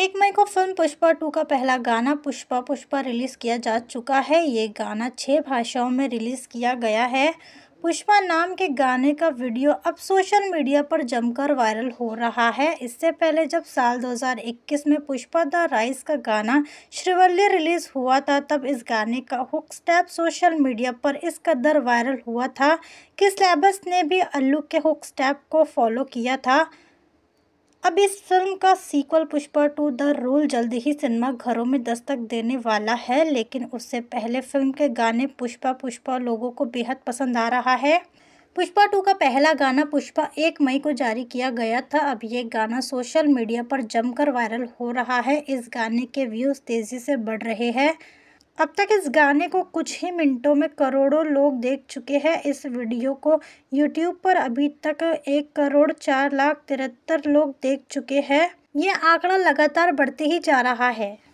एक मई को film Pushpa to का पहला गाना पुष्पा पुष्पा रिलीज़ किया जा चुका है ये गाना छः भाषाओं में रिलीज़ किया गया है पुष्पा नाम के गाने का वीडियो अब सोशल मीडिया पर जमकर वायरल हो रहा है इससे पहले जब साल 2021 में पुष्पा द राइस का गाना श्रीवल्य रिलीज़ हुआ था तब इस गाने का हुक स्टेप सोशल मीडिया पर इस कदर वायरल हुआ था कि स्लैबस ने भी अल्लू के हुक स्टेप को फॉलो किया था अब इस फिल्म का sequel Pushpa two the rule जल्दी ही सिनेमा घरों में दस्तक देने वाला है लेकिन उससे पहले फिल्म के गाने पुष्पा पुष्पा लोगों को बेहद पसंद आ रहा है पुष्पा टू का पहला गाना पुष्पा एक मई को जारी किया गया था अब ये गाना सोशल मीडिया पर जमकर वायरल हो रहा है इस गाने के व्यूज़ तेज़ी से बढ़ रहे हैं अब तक इस गाने को कुछ ही मिनटों में करोड़ों लोग देख चुके हैं इस वीडियो को यूट्यूब पर अभी तक एक करोड़ चार लाख तिहत्तर लोग देख चुके हैं ये आंकड़ा लगातार बढ़ते ही जा रहा है